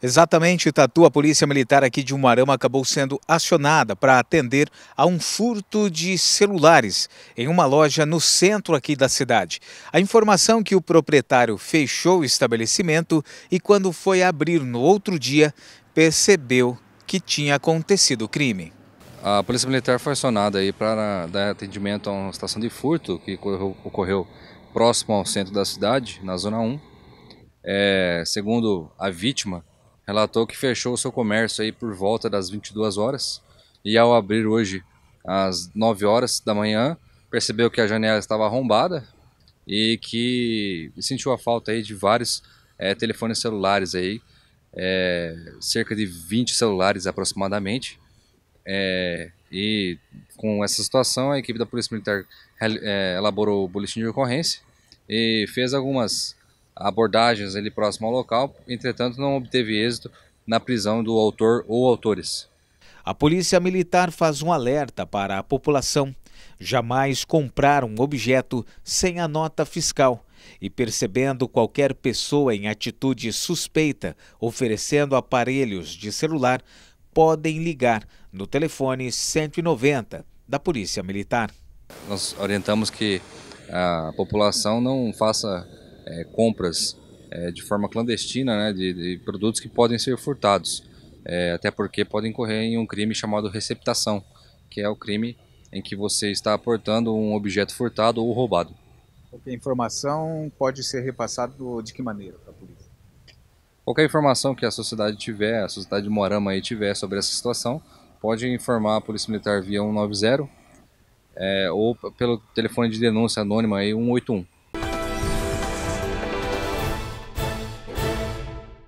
Exatamente, Tatu, a Polícia Militar aqui de Umarama acabou sendo acionada para atender a um furto de celulares em uma loja no centro aqui da cidade. A informação que o proprietário fechou o estabelecimento e quando foi abrir no outro dia, percebeu que tinha acontecido o crime. A Polícia Militar foi acionada aí para dar atendimento a uma estação de furto que ocorreu próximo ao centro da cidade, na Zona 1. É, segundo a vítima, relatou que fechou seu comércio aí por volta das 22 horas e ao abrir hoje às 9 horas da manhã, percebeu que a janela estava arrombada e que sentiu a falta aí de vários é, telefones celulares aí, é, cerca de 20 celulares aproximadamente. É, e com essa situação, a equipe da Polícia Militar elaborou o boletim de ocorrência e fez algumas abordagens ali próximo ao local, entretanto não obteve êxito na prisão do autor ou autores. A Polícia Militar faz um alerta para a população: jamais comprar um objeto sem a nota fiscal e percebendo qualquer pessoa em atitude suspeita oferecendo aparelhos de celular, podem ligar no telefone 190 da Polícia Militar. Nós orientamos que a população não faça é, compras é, de forma clandestina né, de, de, produtos que podem ser furtados, é, até porque podem correr em um crime chamado receptação, que é o crime em que você está aportando um objeto furtado ou roubado. Qualquer informação pode ser repassada de que maneira para a polícia? Qualquer informação que a sociedade tiver, a sociedade de Morama aí tiver sobre essa situação, pode informar a Polícia Militar via 190 é, ou pelo telefone de denúncia anônima aí 181.